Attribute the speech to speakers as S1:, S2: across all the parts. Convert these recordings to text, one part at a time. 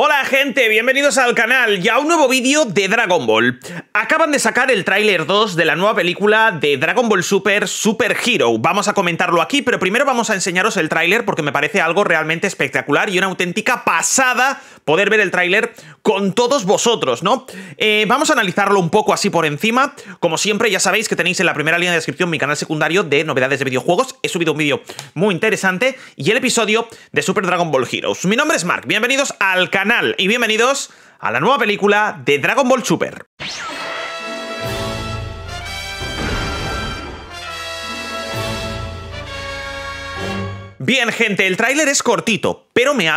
S1: Hola gente, bienvenidos al canal y a un nuevo vídeo de Dragon Ball. Acaban de sacar el tráiler 2 de la nueva película de Dragon Ball Super Super Hero. Vamos a comentarlo aquí, pero primero vamos a enseñaros el tráiler porque me parece algo realmente espectacular y una auténtica pasada poder ver el tráiler con todos vosotros, ¿no? Eh, vamos a analizarlo un poco así por encima. Como siempre, ya sabéis que tenéis en la primera línea de descripción mi canal secundario de novedades de videojuegos. He subido un vídeo muy interesante y el episodio de Super Dragon Ball Heroes. Mi nombre es Mark, bienvenidos al canal y bienvenidos a la nueva película de Dragon Ball Super. Bien, gente, el tráiler es cortito, pero me...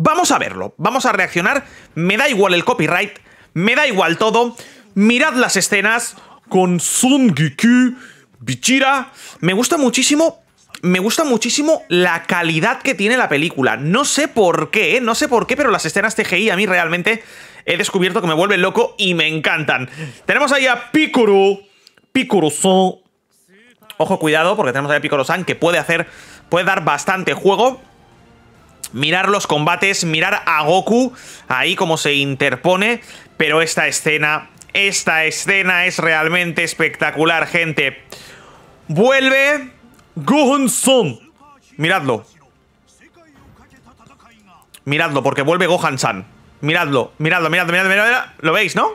S1: Vamos a verlo, vamos a reaccionar, me da igual el copyright, me da igual todo, mirad las escenas con Son Goku, Bichira, me gusta muchísimo me gusta muchísimo la calidad que tiene la película. No sé por qué, no sé por qué, pero las escenas TGI a mí realmente he descubierto que me vuelven loco y me encantan. Tenemos ahí a Pikuru. picoro Ojo, cuidado, porque tenemos ahí a san que puede hacer, puede dar bastante juego. Mirar los combates, mirar a Goku, ahí como se interpone, pero esta escena, esta escena es realmente espectacular, gente. Vuelve Gohan-san. Miradlo. Miradlo, porque vuelve Gohan-san. Miradlo, miradlo, miradlo, miradlo, miradlo. ¿Lo veis, no?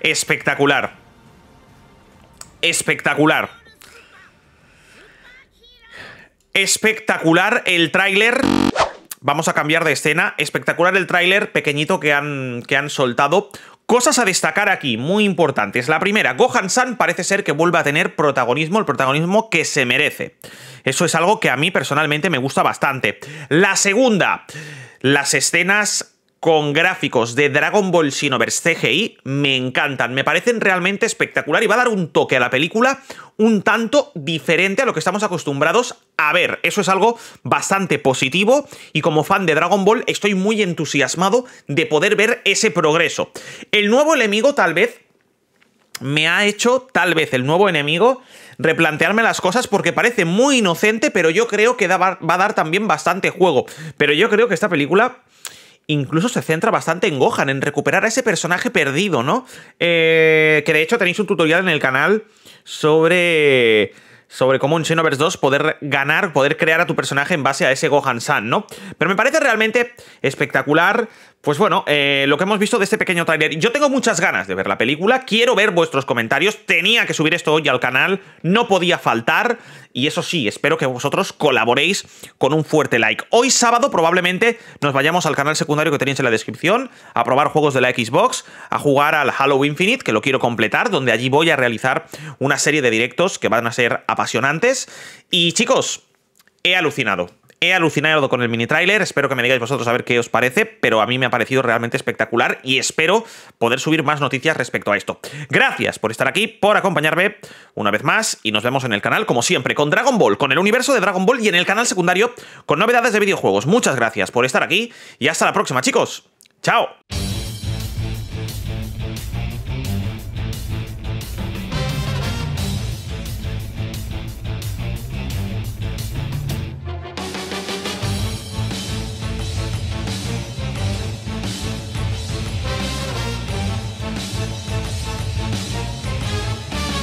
S1: Espectacular. Espectacular. Espectacular el tráiler. Vamos a cambiar de escena. Espectacular el tráiler pequeñito que han, que han soltado. Cosas a destacar aquí, muy importantes. La primera, Gohan San parece ser que vuelve a tener protagonismo, el protagonismo que se merece. Eso es algo que a mí personalmente me gusta bastante. La segunda, las escenas con gráficos de Dragon Ball Xenoverse CGI me encantan, me parecen realmente espectacular y va a dar un toque a la película un tanto diferente a lo que estamos acostumbrados a ver. Eso es algo bastante positivo y como fan de Dragon Ball estoy muy entusiasmado de poder ver ese progreso. El nuevo enemigo tal vez me ha hecho, tal vez el nuevo enemigo, replantearme las cosas porque parece muy inocente, pero yo creo que va a dar también bastante juego. Pero yo creo que esta película incluso se centra bastante en Gohan, en recuperar a ese personaje perdido, ¿no? Eh, que de hecho tenéis un tutorial en el canal sobre sobre cómo en Xenoverse 2 poder ganar, poder crear a tu personaje en base a ese Gohan-san, ¿no? Pero me parece realmente espectacular, pues bueno, eh, lo que hemos visto de este pequeño tráiler. Yo tengo muchas ganas de ver la película, quiero ver vuestros comentarios, tenía que subir esto hoy al canal, no podía faltar. Y eso sí, espero que vosotros colaboréis con un fuerte like. Hoy sábado probablemente nos vayamos al canal secundario que tenéis en la descripción, a probar juegos de la Xbox, a jugar al Halo Infinite, que lo quiero completar, donde allí voy a realizar una serie de directos que van a ser apasionantes. Y chicos, he alucinado. He alucinado con el mini trailer espero que me digáis vosotros a ver qué os parece, pero a mí me ha parecido realmente espectacular y espero poder subir más noticias respecto a esto. Gracias por estar aquí, por acompañarme una vez más y nos vemos en el canal, como siempre, con Dragon Ball, con el universo de Dragon Ball y en el canal secundario con novedades de videojuegos. Muchas gracias por estar aquí y hasta la próxima, chicos. ¡Chao!